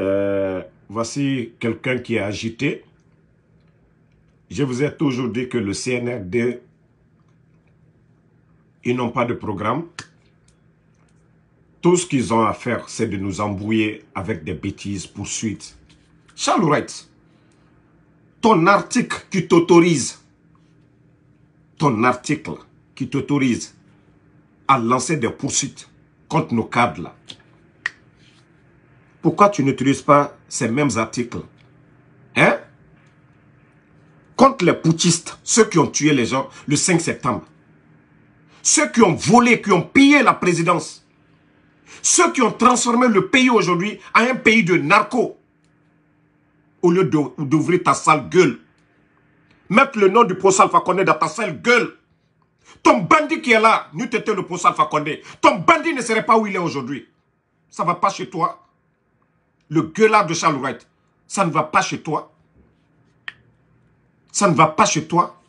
Euh, voici quelqu'un qui est agité. Je vous ai toujours dit que le CNRD, ils n'ont pas de programme. Tout ce qu'ils ont à faire, c'est de nous embrouiller avec des bêtises, poursuites. Charles ton article qui t'autorise, ton article qui t'autorise à lancer des poursuites contre nos cadres là, pourquoi tu n'utilises pas ces mêmes articles Hein Contre les putschistes, ceux qui ont tué les gens le 5 septembre. Ceux qui ont volé, qui ont pillé la présidence. Ceux qui ont transformé le pays aujourd'hui en un pays de narcos. Au lieu d'ouvrir ta sale gueule. Mettre le nom du procès Alpha dans ta sale gueule. Ton bandit qui est là, nous le procès Alpha Ton bandit ne serait pas où il est aujourd'hui. Ça ne va pas chez toi le gueulard de Charles Wright, ça ne va pas chez toi. Ça ne va pas chez toi.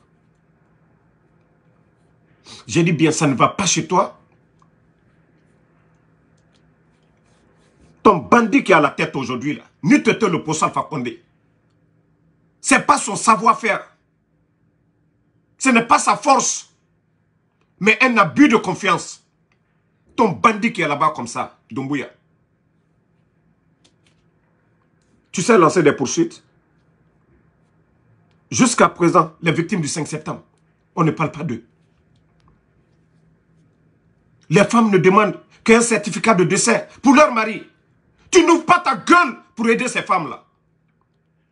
J'ai dit bien, ça ne va pas chez toi. Ton bandit qui a la tête aujourd'hui, là, te le poisson Fakonde, ce n'est pas son savoir-faire. Ce n'est pas sa force. Mais un abus de confiance. Ton bandit qui est là-bas comme ça, Dumbuya. tu sais lancer des poursuites. Jusqu'à présent, les victimes du 5 septembre, on ne parle pas d'eux. Les femmes ne demandent qu'un certificat de décès pour leur mari. Tu n'ouvres pas ta gueule pour aider ces femmes-là.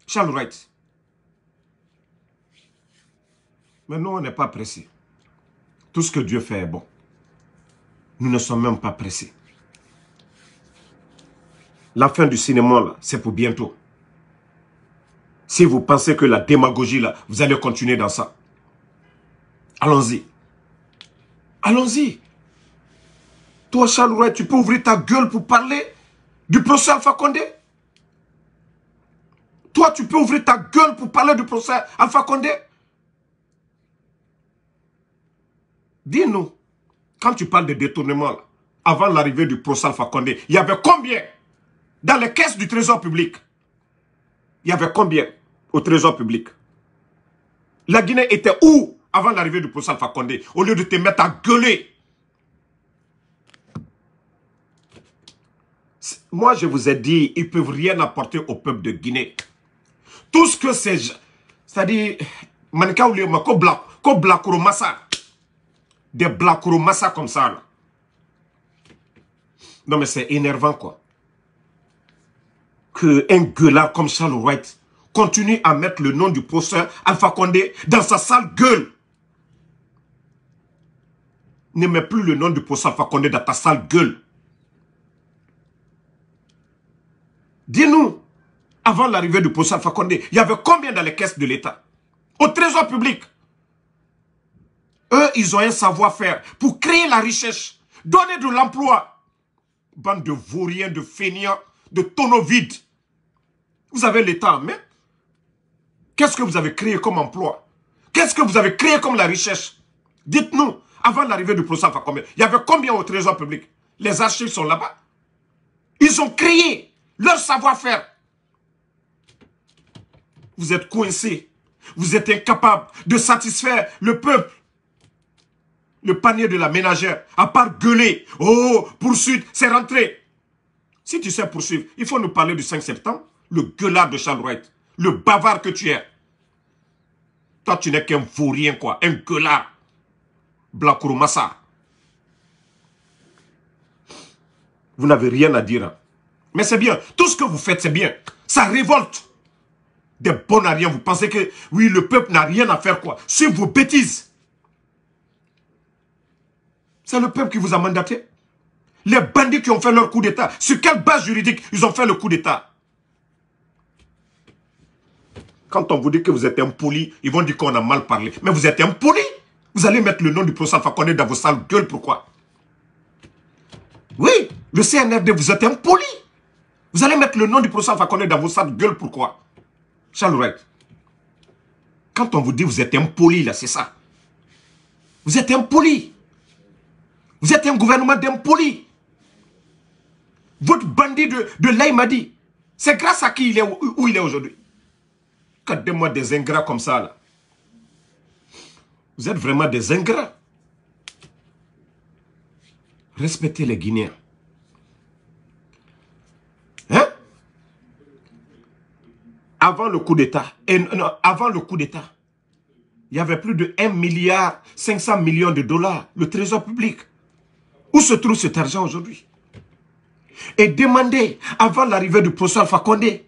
Charles Wright. Mais nous, on n'est pas pressés. Tout ce que Dieu fait est bon. Nous ne sommes même pas pressés la fin du cinéma, c'est pour bientôt. Si vous pensez que la démagogie, là, vous allez continuer dans ça. Allons-y. Allons-y. Toi, Charles tu peux ouvrir ta gueule pour parler du procès Alpha Condé Toi, tu peux ouvrir ta gueule pour parler du procès Alpha Condé Dis-nous, quand tu parles de détournement, avant l'arrivée du procès Alpha Condé, il y avait combien dans les caisses du trésor public, il y avait combien au trésor public La Guinée était où avant l'arrivée du président Alpha Condé Au lieu de te mettre à gueuler. Moi, je vous ai dit, ils ne peuvent rien apporter au peuple de Guinée. Tout ce que c'est... C'est-à-dire, Manika Oulioma, comme Des comme ça, Non, mais c'est énervant, quoi qu'un gueulard comme Charles Wright continue à mettre le nom du professeur Alpha Condé dans sa salle gueule. Ne mets plus le nom du professeur Alpha Condé dans ta salle gueule. Dis-nous, avant l'arrivée du professeur Alpha Condé, il y avait combien dans les caisses de l'État Au trésor public Eux, ils ont un savoir-faire pour créer la richesse, donner de l'emploi. Bande de vauriens, de fainéants, de tonneaux vides. Vous avez l'État en main. Qu'est-ce que vous avez créé comme emploi Qu'est-ce que vous avez créé comme la recherche Dites-nous, avant l'arrivée du procès, combien Il y avait combien au trésor public Les archives sont là-bas. Ils ont créé leur savoir-faire. Vous êtes coincés. Vous êtes incapables de satisfaire le peuple. Le panier de la ménagère, à part gueuler, oh, poursuite, c'est rentré. Si tu sais poursuivre, il faut nous parler du 5 septembre, le gueulard de Charles Wright, le bavard que tu es. Toi, tu n'es qu'un vaurien, quoi, un gueulard. massa. Vous n'avez rien à dire. Hein. Mais c'est bien. Tout ce que vous faites, c'est bien. Ça révolte. Des bons à rien. Vous pensez que, oui, le peuple n'a rien à faire, quoi. Suivez vos bêtises. C'est le peuple qui vous a mandaté. Les bandits qui ont fait leur coup d'État, sur quelle base juridique ils ont fait le coup d'État Quand on vous dit que vous êtes impoli, ils vont dire qu'on a mal parlé. Mais vous êtes impoli Vous allez mettre le nom du professeur Fakonde dans vos sales gueule pourquoi Oui, le CNRD, vous êtes impoli Vous allez mettre le nom du professeur Fakonde dans vos sales gueule pourquoi Charles Wright, quand on vous dit que vous êtes impoli, là, c'est ça. Vous êtes impoli. Vous êtes un gouvernement d'impoli votre bandit de, de l'Aïmadi. C'est grâce à qui il est, où il est aujourd'hui. Quand des moi des ingrats comme ça, là. Vous êtes vraiment des ingrats. Respectez les Guinéens. Hein? Avant le coup d'État, avant le coup d'État, il y avait plus de 1 milliard 500 millions de dollars, le trésor public. Où se trouve cet argent aujourd'hui et demandez avant l'arrivée du professeur Alpha Condé.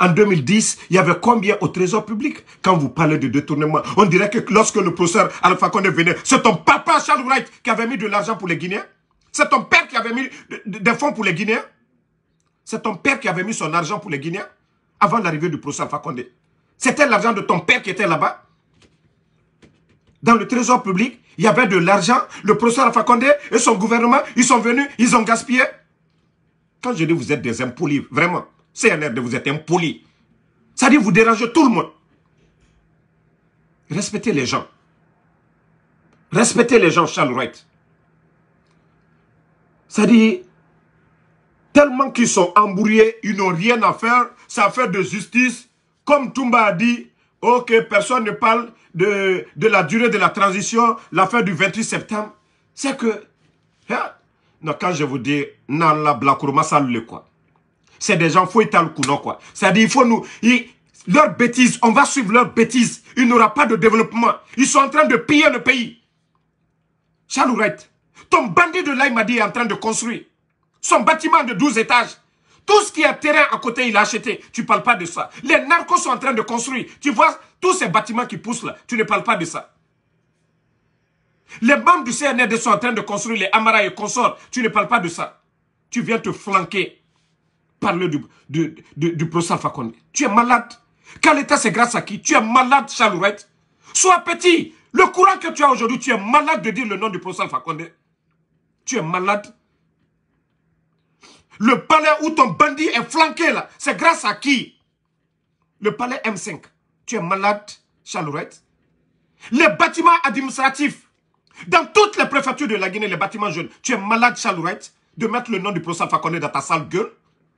En 2010, il y avait combien au trésor public Quand vous parlez de détournement, on dirait que lorsque le professeur Alpha Condé venait, c'est ton papa Charles Wright qui avait mis de l'argent pour les Guinéens C'est ton père qui avait mis des fonds pour les Guinéens C'est ton père qui avait mis son argent pour les Guinéens avant l'arrivée du professeur Alpha C'était l'argent de ton père qui était là-bas Dans le trésor public, il y avait de l'argent. Le professeur Alpha et son gouvernement, ils sont venus, ils ont gaspillé. Quand je dis vous êtes des impolis, vraiment, c'est un air de vous êtes impolis. Ça dit vous dérangez tout le monde. Respectez les gens. Respectez les gens, Charles Wright. Ça dit, tellement qu'ils sont embrouillés, ils n'ont rien à faire, ça affaire de justice. Comme Toumba a dit, ok, personne ne parle de, la durée de la transition, l'affaire du 28 septembre. C'est que, hein, non, quand je vous dis, non, la blacourma, ça le quoi. C'est des gens, faut étaler non quoi. C'est-à-dire, il faut nous, Leur leurs bêtises, on va suivre leur bêtises. Il n'y aura pas de développement. Ils sont en train de piller le pays. Chalourette, ton bandit de Laïmadi est en train de construire son bâtiment de 12 étages. Tout ce qui est terrain à côté, il a acheté. Tu ne parles pas de ça. Les narcos sont en train de construire. Tu vois tous ces bâtiments qui poussent là. Tu ne parles pas de ça. Les membres du CNRD sont en train de construire les Amara et consorts. Tu ne parles pas de ça. Tu viens te flanquer. Parler du, du, professeur Fakonde. Tu es malade. Quand l'État, c'est grâce à qui Tu es malade, Chalouette. Sois petit. Le courant que tu as aujourd'hui, tu es malade de dire le nom du professeur Fakonde. Tu es malade. Le palais où ton bandit est flanqué, là, c'est grâce à qui Le palais M5. Tu es malade, Chalouette. Les bâtiments administratifs dans toutes les préfectures de la Guinée, les bâtiments jeunes, tu es malade, Chalourette, de mettre le nom du professeur Fakonde dans ta salle, gueule.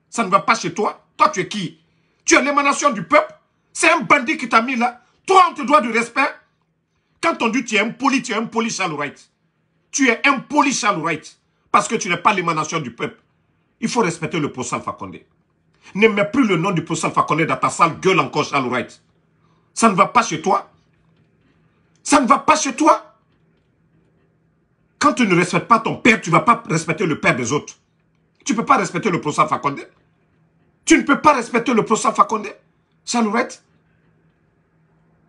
Ça ne va pas chez toi. Toi, tu es qui Tu es l'émanation du peuple. C'est un bandit qui t'a mis là. Toi, on te doit du respect. Quand on dit tu es poli, tu es impoli, Chalourette. Tu es un impoli, Chalourette. Parce que tu n'es pas l'émanation du peuple. Il faut respecter le professeur Fakonde. Ne mets plus le nom du professeur Fakonde dans ta sale gueule encore, Chalourette. Ça ne va pas chez toi. Ça ne va pas chez toi. Quand tu ne respectes pas ton père, tu ne vas pas respecter le père des autres. Tu ne peux pas respecter le professeur Fakonde. Tu ne peux pas respecter le professeur Fakonde. Salourette.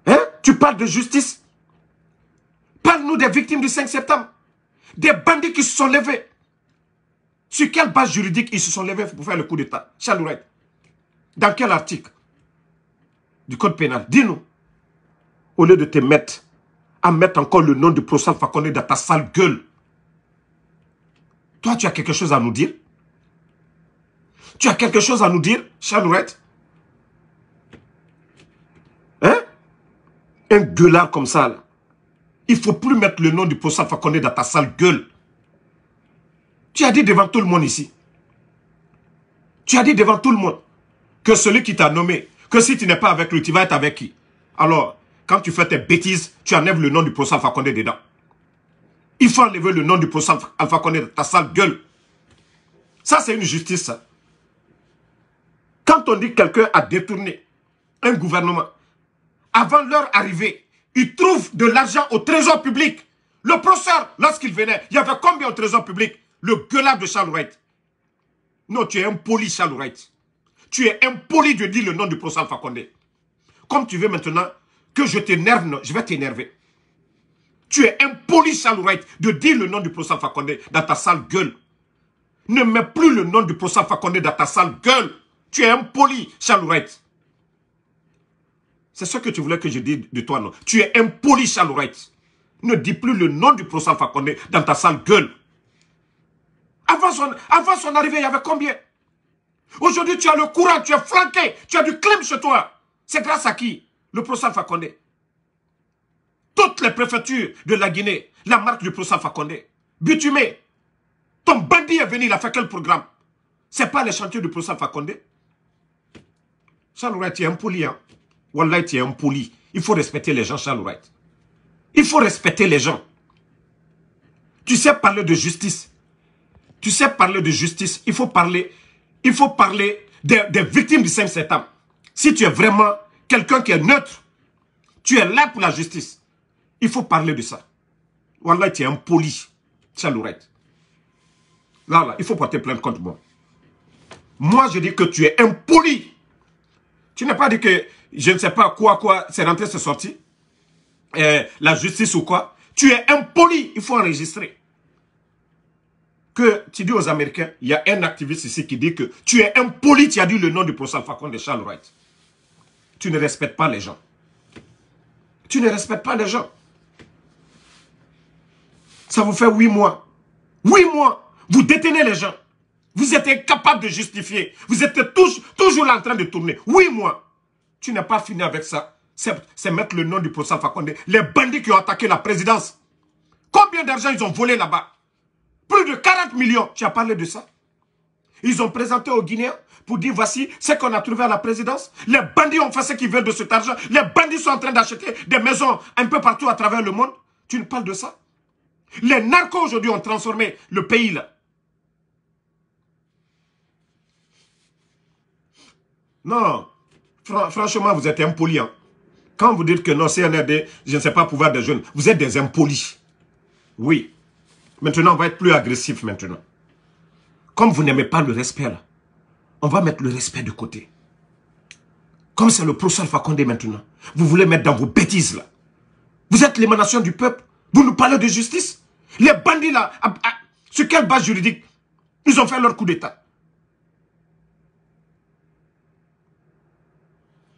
Hein? Tu parles de justice. Parle-nous des victimes du 5 septembre. Des bandits qui se sont levés. Sur quelle base juridique ils se sont levés pour faire le coup d'État Chalourette. Dans quel article du Code pénal Dis-nous. Au lieu de te mettre à mettre encore le nom du professeur Fakonde dans ta sale gueule. Toi, tu as quelque chose à nous dire Tu as quelque chose à nous dire, Chanouette Hein Un gueulard comme ça, là. Il faut plus mettre le nom du professeur Fakonde dans ta sale gueule. Tu as dit devant tout le monde ici. Tu as dit devant tout le monde que celui qui t'a nommé, que si tu n'es pas avec lui, tu vas être avec qui Alors, quand tu fais tes bêtises, tu enlèves le nom du professeur Alpha dedans. Il faut enlever le nom du professeur Alpha Condé de ta sale gueule. Ça, c'est une justice. Quand on dit que quelqu'un a détourné un gouvernement, avant leur arrivée, ils trouvent de l'argent au trésor public. Le professeur, lorsqu'il venait, il y avait combien au trésor public Le gueulard de Charles Wright. Non, tu es impoli, Charles Wright. Tu es impoli de dire le nom du professeur Alpha Comme tu veux maintenant que je t'énerve, je vais t'énerver. Tu es impoli, Charles de dire le nom du professeur Fakonde dans ta sale gueule. Ne mets plus le nom du professeur Fakonde dans ta sale gueule. Tu es impoli, Charles Wright. C'est ce que tu voulais que je dise de toi, non Tu es impoli, Charles Ne dis plus le nom du professeur Fakonde dans ta sale gueule. Avant son, avant son arrivée, il y avait combien Aujourd'hui, tu as le courage, tu es flanqué, tu as du clim chez toi. C'est grâce à qui le professeur Fakonde. Toutes les préfectures de la Guinée, la marque du professeur Fakonde. Condé. Bitumé, ton bandit est venu, il a fait quel programme Ce n'est pas les chantiers du professeur Fakonde. Charles hein. Wright, tu es impoli. Hein? Wallah, est un Il faut respecter les gens, Charles Wright. Il faut respecter les gens. Tu sais parler de justice. Tu sais parler de justice. Il faut parler, il faut parler des victimes du 5 septembre. Si tu es vraiment quelqu'un qui est neutre. Tu es là pour la justice. Il faut parler de ça. Wallah, tu es un poli. Là, là, il faut porter plainte contre moi. Moi, je dis que tu es impoli. Tu n'as pas dit que je ne sais pas quoi, quoi, c'est rentré, c'est sorti. Euh, la justice ou quoi. Tu es impoli. Il faut enregistrer. Que tu dis aux Américains, il y a un activiste ici qui dit que tu es impoli, tu as dit le nom du professeur Fakon de Charles Wright tu ne respectes pas les gens. Tu ne respectes pas les gens. Ça vous fait huit mois. Huit mois, vous détenez les gens. Vous êtes incapables de justifier. Vous êtes tous, toujours en train de tourner. Huit mois. Tu n'es pas fini avec ça. C'est mettre le nom du professeur Fakonde. Les bandits qui ont attaqué la présidence. Combien d'argent ils ont volé là-bas Plus de 40 millions. Tu as parlé de ça ils ont présenté aux Guinéens pour dire voici ce qu'on a trouvé à la présidence. Les bandits ont fait ce qu'ils veulent de cet argent. Les bandits sont en train d'acheter des maisons un peu partout à travers le monde. Tu ne parles de ça Les narcos aujourd'hui ont transformé le pays là. Non, franchement, vous êtes impolis. Hein. Quand vous dites que non, CNRD, je ne sais pas pouvoir des jeunes, vous êtes des impolis. Oui. Maintenant, on va être plus agressif maintenant. Comme vous n'aimez pas le respect, là, on va mettre le respect de côté. Comme c'est le professeur Fakonde maintenant. Vous voulez mettre dans vos bêtises, là. Vous êtes l'émanation du peuple. Vous nous parlez de justice. Les bandits, là, sur quelle base juridique Ils ont fait leur coup d'État.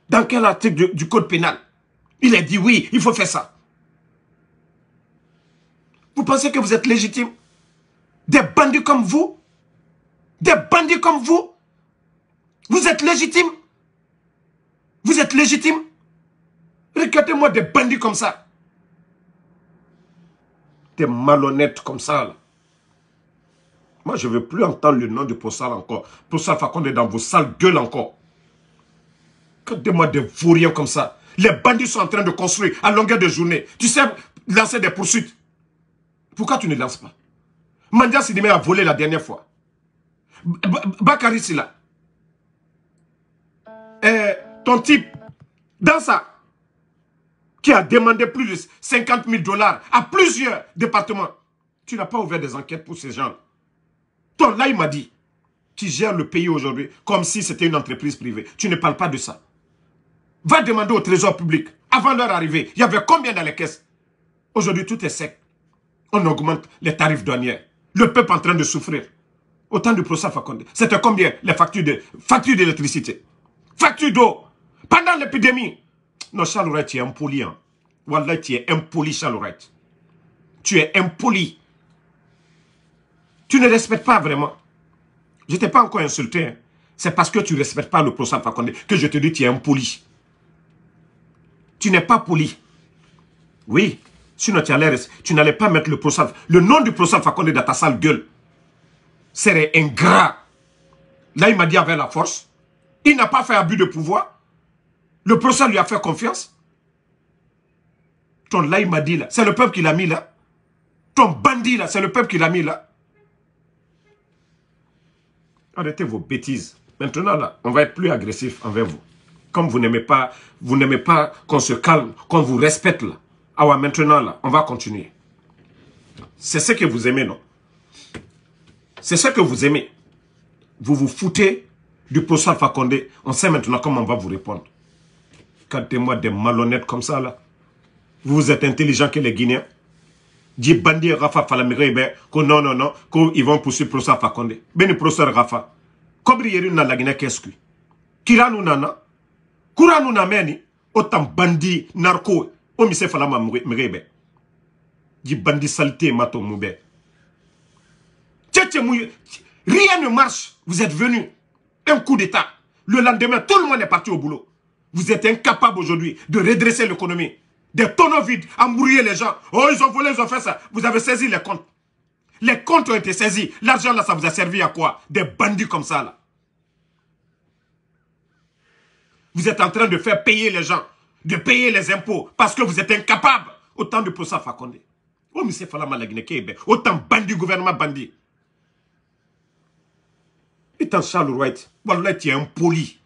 Dans quel article du, du code pénal Il est dit, oui, il faut faire ça. Vous pensez que vous êtes légitime Des bandits comme vous des bandits comme vous Vous êtes légitimes Vous êtes légitimes Regardez-moi des bandits comme ça. Des malhonnêtes comme ça. Moi, je ne veux plus entendre le nom de Poussal encore. Poussal Fakonde est dans vos sales gueules encore. Regardez-moi des vauriens comme ça. Les bandits sont en train de construire à longueur de journée. Tu sais lancer des poursuites. Pourquoi tu ne lances pas Mandia Sidimé a volé la dernière fois. Bakary là. Eh, ton type, dans ça, qui a demandé plus de 50 000 dollars à plusieurs départements. Tu n'as pas ouvert des enquêtes pour ces gens. ton là, il m'a dit, tu gères le pays aujourd'hui comme si c'était une entreprise privée. Tu ne parles pas de ça. Va demander au trésor public. Avant leur arrivée, il y avait combien dans les caisses Aujourd'hui, tout est sec. On augmente les tarifs douaniers. Le peuple est en train de souffrir. Autant de procès à Fakonde. C'était combien les factures de factures d'électricité Factures d'eau Pendant l'épidémie Non, Charles Wright, tu es impoli. Hein. Wallah, tu es impoli, Charles Tu es impoli. Tu ne respectes pas vraiment. Je ne t'ai pas encore insulté. Hein. C'est parce que tu ne respectes pas le procès à Fakonde que je te dis tu es impoli. Tu n'es pas poli. Oui, sinon tu n'allais pas mettre le procès, le nom du procès Fakonde dans ta sale gueule serait ingrat. Là, il m'a dit avec la force. Il n'a pas fait abus de pouvoir. Le procès lui a fait confiance. Ton là, il m'a dit là. C'est le peuple qui l'a mis là. Ton bandit là, c'est le peuple qui l'a mis là. Arrêtez vos bêtises. Maintenant là, on va être plus agressif envers vous. Comme vous n'aimez pas, vous n'aimez pas qu'on se calme, qu'on vous respecte là. Ah maintenant là, on va continuer. C'est ce que vous aimez, non c'est ce que vous aimez. Vous vous foutez du professeur Fakonde. On sait maintenant comment on va vous répondre. Cantez-moi des malhonnêtes comme ça, là. Vous êtes intelligent que les Guinéens. Dit bandit Rafa Fala eh ben, que non, non, non, qu'ils vont poursuivre professeur Fakonde. Ben, le professeur Rafa. Comme il y a la Guinée, qu'est-ce que Kiranu nana. nous nameni. Autant bandi, narco. Omise m'a sait Falamire, eh ben. Dit bandit saleté, mato moubé. Rien ne marche. Vous êtes venu. Un coup d'État. Le lendemain, tout le monde est parti au boulot. Vous êtes incapable aujourd'hui de redresser l'économie. Des tonneaux vides, mourir les gens. Oh, ils ont volé, ils ont fait ça. Vous avez saisi les comptes. Les comptes ont été saisis. L'argent là, ça vous a servi à quoi Des bandits comme ça là. Vous êtes en train de faire payer les gens, de payer les impôts, parce que vous êtes incapable. Autant de pour ça, Fakonde. Oh, monsieur eh ben, Autant bandit, gouvernement bandit un Charles Wright, voilà, tu es poli.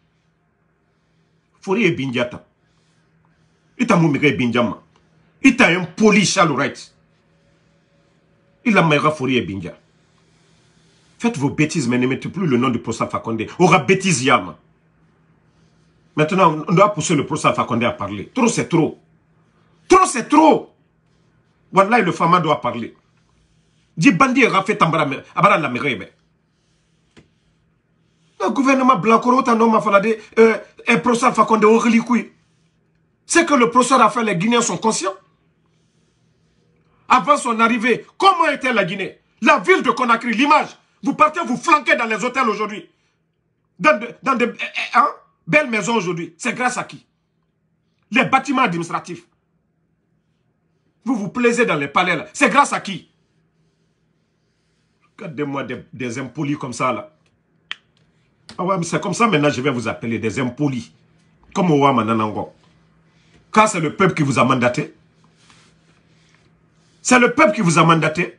Faut et Bindiata. Il un moumigé Bindiama. Il un poli Charles Wright. Il a maïra poli et Bindia. Faites vos bêtises, mais ne mettez plus le nom du professeur Fakonde. Aura bêtise Yama. Maintenant, on doit pousser le professeur Fakonde à parler. Trop, c'est trop. Trop, c'est trop. Voilà, le Fama doit parler. Dis bandit, Rafet Abara mère. Le euh, gouvernement Blancoro falade euh, professeur Fakonde C'est que le professeur a fait, les Guinéens sont conscients. Avant son arrivée, comment était la Guinée La ville de Conakry, l'image. Vous partez vous flanquez dans les hôtels aujourd'hui. Dans, des euh, euh, hein? belles maisons aujourd'hui. C'est grâce à qui Les bâtiments administratifs. Vous vous plaisez dans les palais là. C'est grâce à qui Regardez-moi des, des impolis comme ça là. Ah ouais, c'est comme ça maintenant je vais vous appeler des impolis. Comme en Mananango. Car c'est le peuple qui vous a mandaté. C'est le peuple qui vous a mandaté.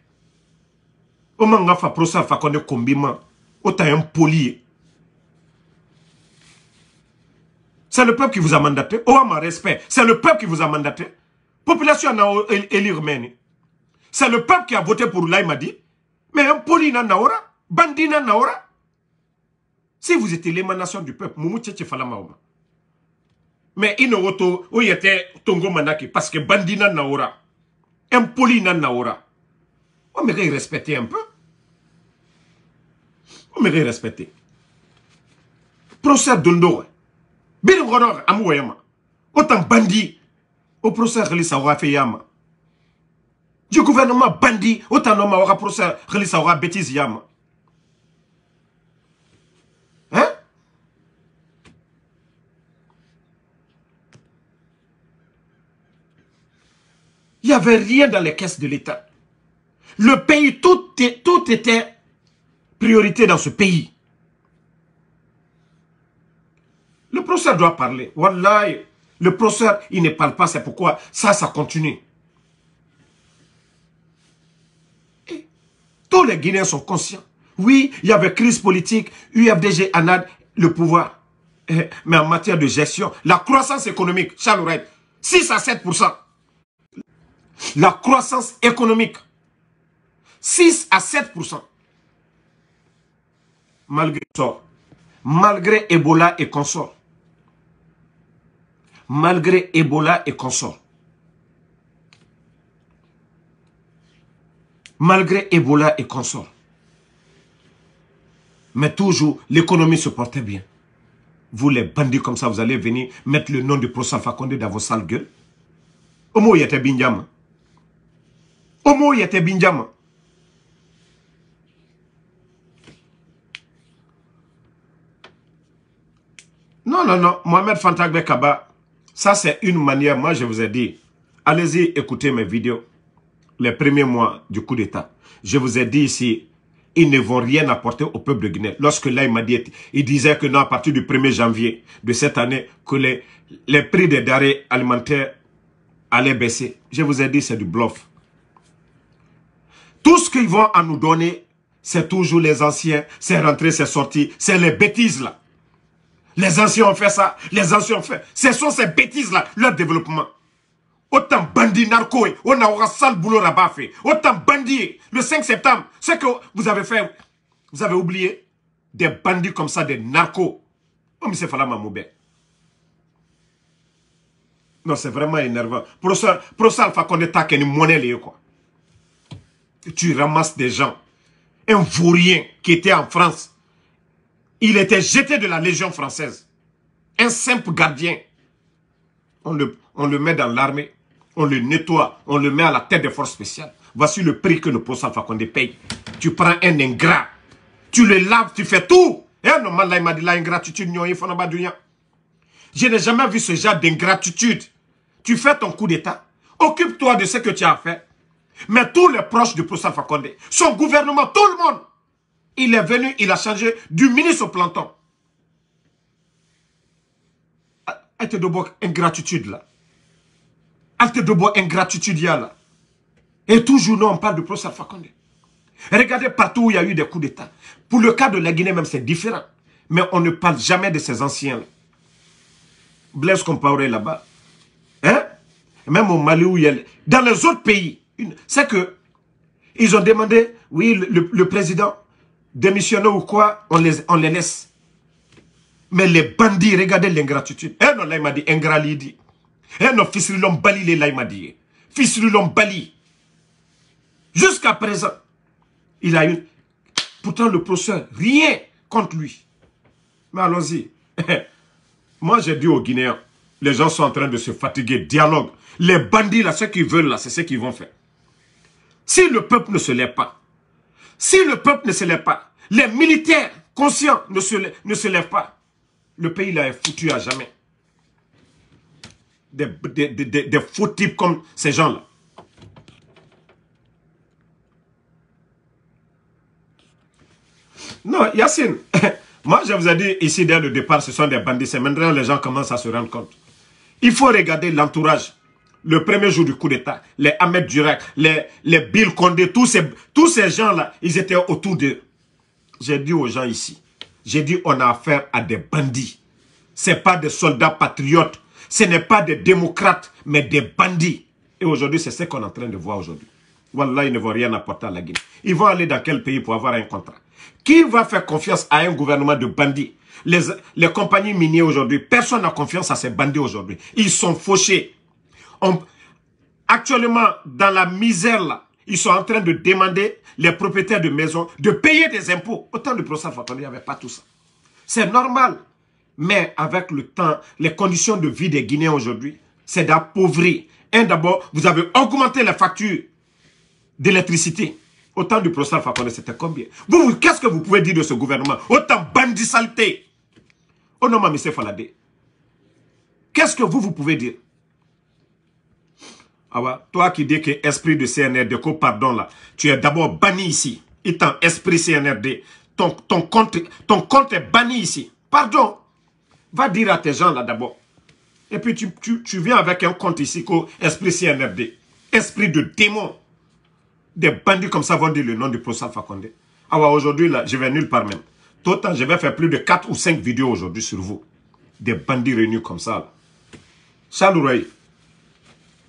Au manga fa prosa fa kone kombima. un impoli. C'est le peuple qui vous a mandaté. à ma respect. C'est le peuple qui vous a mandaté. Population na élire C'est le peuple qui a voté pour Laïmadi. Mais poli na bandi Bandina naora. Si vous étiez l'émanation du peuple, Moumou Falamaouma. Mais Inoroto, où y était Tongo Manaki, parce que Bandina Naora, impoli na Naora. On mérite respecter un peu. On mérite respecter. Procès d'Ondore. Bien à Amouema. Autant bandi Au procès fait Yama. Du gouvernement bandi autant Noma aura procès Relisa Aura Bêtise Yama. Il n'y avait rien dans les caisses de l'État. Le pays, tout, tout était priorité dans ce pays. Le professeur doit parler. Wallah, le professeur, il ne parle pas, c'est pourquoi ça, ça continue. tous les Guinéens sont conscients. Oui, il y avait crise politique, UFDG, ANAD, le pouvoir. Eh, mais en matière de gestion, la croissance économique, Charles 6 à 7 la croissance économique, 6 à 7 malgré ça, malgré Ebola et consort, malgré Ebola et consort, malgré Ebola et consort. Mais toujours, l'économie se portait bien. Vous les bandits comme ça, vous allez venir mettre le nom du professeur Fakonde dans vos sales gueules. Au moins, il y a il yete binjama? Non, non, non. Mohamed Fantagbe Kaba, ça c'est une manière, moi je vous ai dit, allez-y écouter mes vidéos, les premiers mois du coup d'État. Je vous ai dit ici, ils ne vont rien apporter au peuple de Guinée. Lorsque là, il m'a dit, il disait que non, à partir du 1er janvier de cette année, que les, les prix des denrées alimentaires allaient baisser. Je vous ai dit, c'est du bluff. Tout ce qu'ils vont à nous donner, c'est toujours les anciens, c'est rentré, c'est sorti, c'est les bêtises là. Les anciens ont fait ça, les anciens ont fait. Ce sont ces bêtises là, leur développement. Autant bandits narco, on aura sale boulot là-bas Autant bandits, le 5 septembre, ce que vous avez fait, vous avez oublié des bandits comme ça, des narcos. Oh, monsieur Non, c'est vraiment énervant. Pour ça, il faut qu'on attaque monnaie, quoi tu ramasses des gens. Un vaurien qui était en France, il était jeté de la Légion française. Un simple gardien. On le, on le met dans l'armée, on le nettoie, on le met à la tête des forces spéciales. Voici le prix que le professeur Alpha paye. Tu prends un ingrat, tu le laves, tu fais tout. Et eh, un il m'a dit la ingratitude, je n'ai jamais vu ce genre d'ingratitude. Tu fais ton coup d'État, occupe-toi de ce que tu as fait. Mais tous les proches du professeur Fakonde... son gouvernement, tout le monde, il est venu, il a changé du ministre au planton. Acte de bois ingratitude là. Acte de bois ingratitude là. Et toujours, nous, on parle du professeur Fakonde... Regardez partout où il y a eu des coups d'État. Pour le cas de la Guinée même, c'est différent. Mais on ne parle jamais de ces anciens-là. Blaise Compaoré là-bas. Hein? Même au Mali où il y a... Dans les autres pays, c'est que ils ont demandé, oui, le, président démissionner ou quoi, on les, on les laisse. Mais les bandits, regardez l'ingratitude. Eh non, là, il m'a dit, ingrat, il dit. Eh non, l'homme bali, il m'a dit. Fils l'homme bali. Jusqu'à présent, il a eu... Pourtant, le procès, rien contre lui. Mais allons-y. Moi, j'ai dit aux Guinéens, les gens sont en train de se fatiguer. Dialogue. Les bandits, là, ce qu'ils veulent, là, c'est ce qu'ils vont faire. Si le peuple ne se lève pas, si le peuple ne se lève pas, les militaires conscients ne se, lèvent, ne se pas, le pays est foutu à jamais. Des, faux types comme ces gens-là. Non, Yacine, moi je vous ai dit ici dès le départ, ce sont des bandits. maintenant les gens commencent à se rendre compte. Il faut regarder l'entourage le premier jour du coup d'État, les Ahmed Durak, les, les Bill Condé, tous ces, tous ces gens-là, ils étaient autour d'eux. J'ai dit aux gens ici, j'ai dit on a affaire à des bandits. Ce pas des soldats patriotes, ce n'est pas des démocrates, mais des bandits. Et aujourd'hui, c'est ce qu'on est en train de voir aujourd'hui. Wallah, ils ne vont rien apporter à la Guinée. Ils vont aller dans quel pays pour avoir un contrat Qui va faire confiance à un gouvernement de bandits les, les compagnies minières aujourd'hui, personne n'a confiance à ces bandits aujourd'hui. Ils sont fauchés. Actuellement, dans la misère là, ils sont en train de demander les propriétaires de maisons de payer des impôts. Autant de procès il n'y avait pas tout ça. C'est normal. Mais avec le temps, les conditions de vie des Guinéens aujourd'hui, c'est d'appauvrir. Un, d'abord, vous avez augmenté la facture d'électricité. Autant du professeur c'était combien Vous, qu'est-ce que vous pouvez dire de ce gouvernement Autant bandit saleté. Au nom de oh M. qu'est-ce que vous pouvez dire toi qui dis que esprit de CNRD, pardon là, tu es d'abord banni ici. Et ton esprit CNRD, ton, compte, ton compte est banni ici. Pardon. Va dire à tes gens là d'abord. Et puis tu, viens avec un compte ici, esprit CNRD. Esprit de démon. Des bandits comme ça vont dire le nom du professeur Fakonde. aujourd'hui là, je vais nulle part même. Total, je vais faire plus de 4 ou 5 vidéos aujourd'hui sur vous. Des bandits réunis comme ça Salut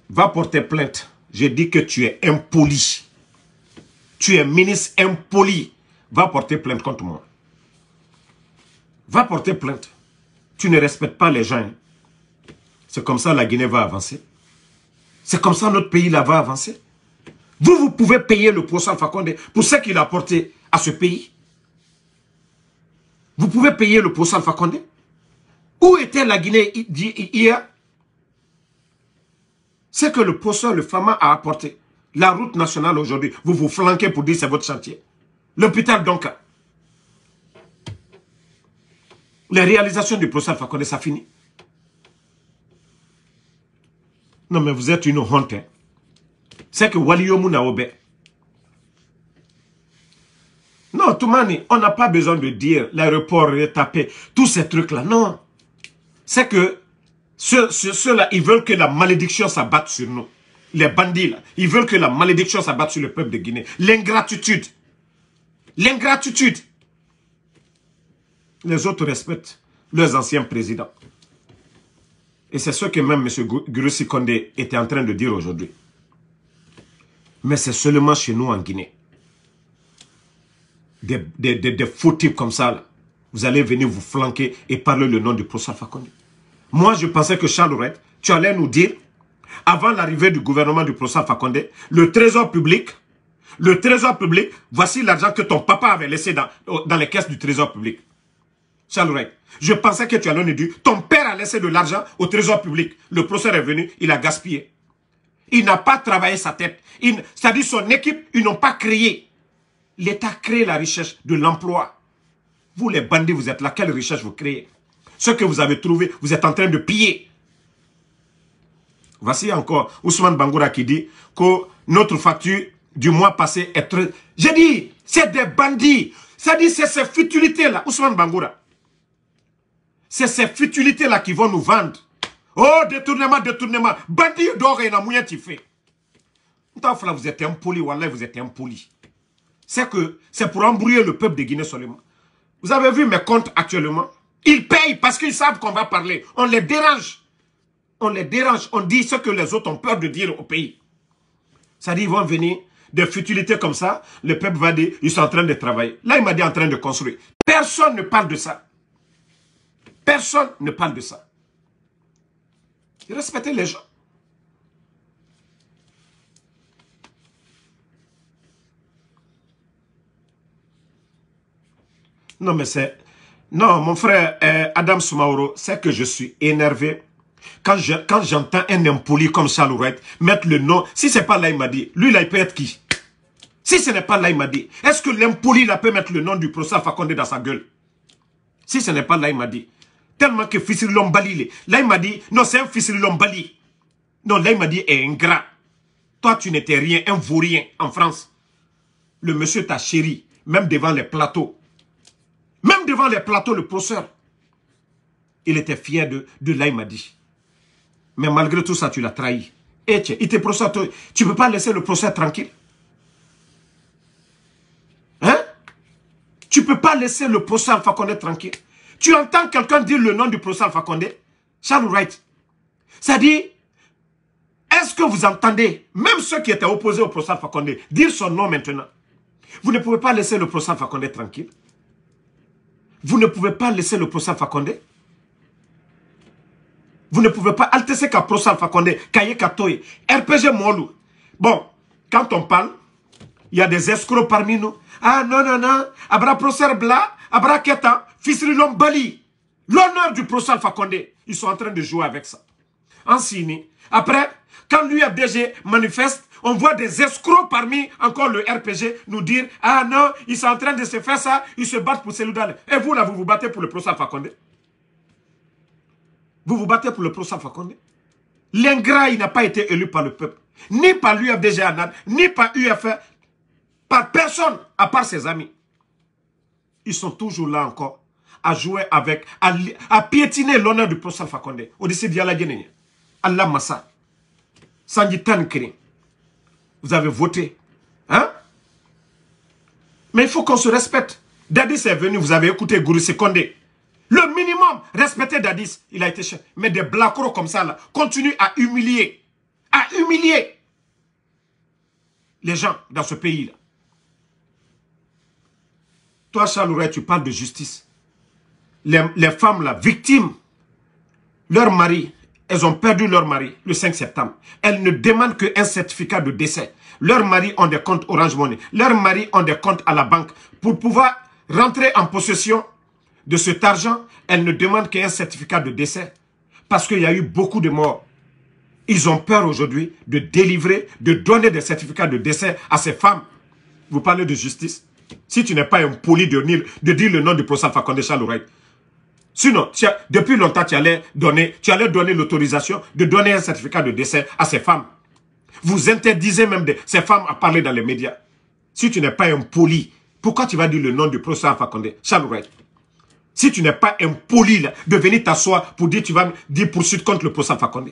va porter plainte. J'ai dit que tu es impoli. Tu es ministre impoli. Va porter plainte contre moi. Va porter plainte. Tu ne respectes pas les gens. Hein. C'est comme ça la Guinée va avancer. C'est comme ça notre pays là va avancer. Vous, vous pouvez payer le pourcent Fakonde pour ce qu'il a apporté à ce pays. Vous pouvez payer le pourcent Fakonde. Où était la Guinée hier c'est que le professeur Le Fama a apporté, la route nationale aujourd'hui, vous vous flanquez pour dire c'est votre chantier. L'hôpital donc. Les réalisations du professeur Fakone, ça finit. Non mais vous êtes une honte. Hein. C'est que Waliyomu Naobe. Non, Toumani, on n'a pas besoin de dire l'aéroport tapé, tous ces trucs-là. Non. C'est que ceux-là, ils veulent que la malédiction s'abatte sur nous. Les bandits, là, ils veulent que la malédiction s'abatte sur le peuple de Guinée. L'ingratitude. L'ingratitude. Les autres respectent leurs anciens présidents. Et c'est ce que même M. Gurussi Kondé était en train de dire aujourd'hui. Mais c'est seulement chez nous en Guinée. Des, des, faux types comme ça, vous allez venir vous flanquer et parler le nom du professeur Kondé. Moi, je pensais que Charles tu allais nous dire, avant l'arrivée du gouvernement du professeur Fakonde, le trésor public, le trésor public, voici l'argent que ton papa avait laissé dans, les caisses du trésor public. Charles je pensais que tu allais nous dire, ton père a laissé de l'argent au trésor public. Le procès est venu, il a gaspillé. Il n'a pas travaillé sa tête. C'est-à-dire son équipe, ils n'ont pas créé. L'État crée la recherche de l'emploi. Vous les bandits, vous êtes là, quelle recherche vous créez ce que vous avez trouvé, vous êtes en train de piller. Voici encore Ousmane Bangoura qui dit que notre facture du mois passé est très... J'ai dit, c'est des bandits. Ça dit, c'est ces futilités-là. Ousmane Bangoura. C'est ces futilités-là qui vont nous vendre. Oh, détournement, détournement. Bandit d'or et n'a tu faire. Vous êtes impoli, vous êtes impoli. C'est que c'est pour embrouiller le peuple de Guinée seulement. Vous avez vu mes comptes actuellement ils payent parce qu'ils savent qu'on va parler. On les dérange. On les dérange. On dit ce que les autres ont peur de dire au pays. Ça dit ils vont venir des futilités comme ça. Le peuple va dire, ils sont en train de travailler. Là, il m'a dit en train de construire. Personne ne parle de ça. Personne ne parle de ça. Respectez les gens. Non, mais c'est... Non, mon frère euh, Adam Soumaoro, c'est que je suis énervé. Quand j'entends je, quand un impoli comme Charles mettre le nom, si n'est pas là, il m'a dit, lui il peut être qui Si ce n'est pas là, il m'a dit, est-ce que l'impoli l'a peut mettre le nom du professeur Fakonde dans sa gueule Si ce n'est pas là, il m'a dit. Tellement que fils Lombali, là, il m'a dit, non, c'est un fils Lombali. Non, là, il m'a dit, est ingrat. Toi, tu n'étais rien, un vaurien en France. Le monsieur t'a chéri, même devant les plateaux. Même devant les plateaux, le professeur. il était fier de, de dit. Mais malgré tout ça, tu l'as trahi. Et eh, tu, il tu ne peux pas laisser le procès tranquille. Hein? Tu ne peux pas laisser le professeur Alpha tranquille. Tu entends quelqu'un dire le nom du professeur Alpha Condé, Charles Wright. Ça dit, est-ce que vous entendez, même ceux qui étaient opposés au professeur Alpha dire son nom maintenant Vous ne pouvez pas laisser le professeur Alpha tranquille. Vous ne pouvez pas laisser le procès Alpha Vous ne pouvez pas altérer qu'à procès Alpha Condé, Kaye RPG Molou. Bon, quand on parle, il y a des escrocs parmi nous. Ah non, non, non, Abra procès Bla, Abra Keta, long Bali. L'honneur du procès Fakonde, ils sont en train de jouer avec ça. En Après, quand lui, l'UFDG manifeste, on voit des escrocs parmi encore le RPG nous dire « Ah non, ils sont en train de se faire ça, ils se battent pour Seloudal. » Et vous là, vous vous battez pour le procès Alpha Vous vous battez pour le procès Fakonde. L'ingrat, il n'a pas été élu par le peuple, ni par l'UFDG ni par UFR, par personne, à part ses amis. Ils sont toujours là encore, à jouer avec, à, piétiner l'honneur du procès Alpha Condé. Diala Allah Massa, Kering vous avez voté. Hein? Mais il faut qu'on se respecte. Dadis est venu, vous avez écouté Gourou Le minimum, respectez Dadis. Il a été cher. Mais des blacros comme ça, là, continuent à humilier. À humilier les gens dans ce pays-là. Toi, Charles tu parles de justice. Les, femmes, là, victimes, leur mari, elles ont perdu leur mari le 5 septembre. Elles ne demandent qu'un certificat de décès. Leurs maris ont des comptes Orange Money. Leur maris ont des comptes à la banque. Pour pouvoir rentrer en possession de cet argent, elles ne demandent qu'un certificat de décès. Parce qu'il y a eu beaucoup de morts. Ils ont peur aujourd'hui de délivrer, de donner des certificats de décès à ces femmes. Vous parlez de justice. Si tu n'es pas un de, de dire le nom du professeur Fakonde Chalouret, Sinon, depuis longtemps, tu allais donner, tu allais donner l'autorisation de donner un certificat de décès à ces femmes. Vous interdisez même ces femmes à parler dans les médias. Si tu n'es pas un poli, pourquoi tu vas dire le nom du professeur Fakonde Si tu n'es pas un poli de venir t'asseoir pour dire tu vas dire poursuite contre le professeur Fakonde.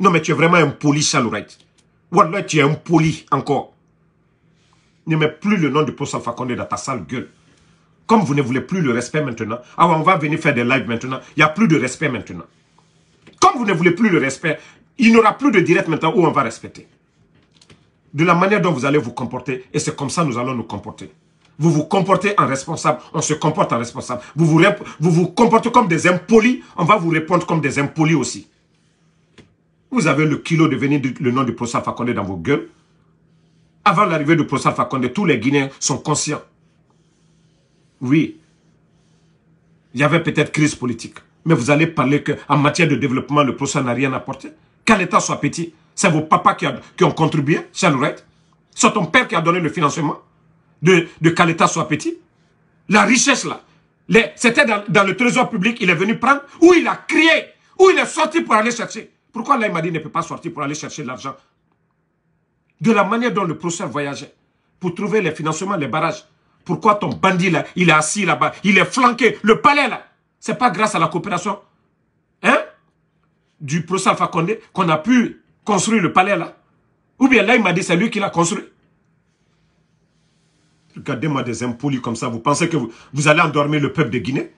Non, mais tu es vraiment impoli, Charles Wright. Wallah, tu es un poli, encore. Ne mets plus le nom du professeur Fakonde dans ta sale gueule. Comme vous ne voulez plus le respect maintenant, ah on va venir faire des lives maintenant. Il n'y a plus de respect maintenant. Comme vous ne voulez plus le respect, il n'y aura plus de direct maintenant où on va respecter. De la manière dont vous allez vous comporter, et c'est comme ça que nous allons nous comporter. Vous vous comportez en responsable, on se comporte en responsable. Vous vous, vous comportez comme des impolis, on va vous répondre comme des impolis aussi. Vous avez le kilo de venir le nom du professeur Fakonde dans vos gueules. Avant l'arrivée du professeur Fakonde, tous les Guinéens sont conscients oui, il y avait peut-être crise politique. Mais vous allez parler qu'en matière de développement, le procès n'a rien apporté. Qu'à l'État soit petit, c'est vos papas qui, ont contribué, Charlotte. C'est ton père qui a donné le financement de, de soit petit. La richesse là, c'était dans, le trésor public, il est venu prendre, où il a crié, où il est sorti pour aller chercher. Pourquoi là, il dit, ne peut pas sortir pour aller chercher l'argent De la manière dont le procès voyageait, pour trouver les financements, les barrages. Pourquoi ton bandit là, il est assis là-bas, il est flanqué, le palais là C'est pas grâce à la coopération hein? du professeur Alpha Condé qu'on a pu construire le palais là Ou bien là, il m'a dit c'est lui qui l'a construit Regardez-moi des impolis comme ça, vous pensez que vous, allez endormir le peuple de Guinée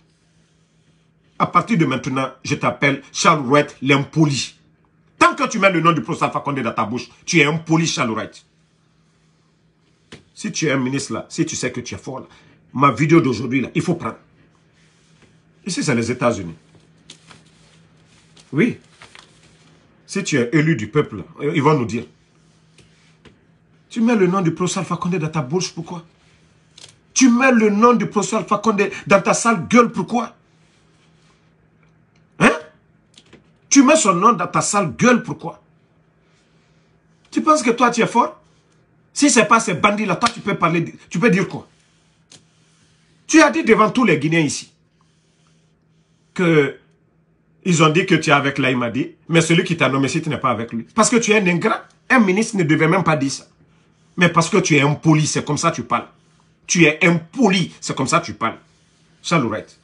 à partir de maintenant, je t'appelle Charles Rouette l'impoli. Tant que tu mets le nom du professeur Fakonde dans ta bouche, tu es impoli Charles Rouette. Si tu es un ministre là, si tu sais que tu es fort ma vidéo d'aujourd'hui là, il faut prendre. Ici, c'est les États-Unis. Oui. Si tu es élu du peuple, euh, ils vont nous dire. Tu mets le nom du professeur Alpha Condé dans ta bouche, pourquoi Tu mets le nom du professeur Alpha Condé dans ta sale gueule, pourquoi Hein Tu mets son nom dans ta sale gueule, pourquoi Tu penses que toi, tu es fort si ce n'est pas ces bandits-là, toi, tu peux parler, tu peux dire quoi Tu as dit devant tous les Guinéens ici que ils ont dit que tu es avec Laïmadi, mais celui qui t'a nommé si tu n'es pas avec lui. Parce que tu es un ingrat, un ministre ne devait même pas dire ça. Mais parce que tu es impoli, c'est comme ça que tu parles. Tu es impoli, c'est comme ça que tu parles. Chalourette.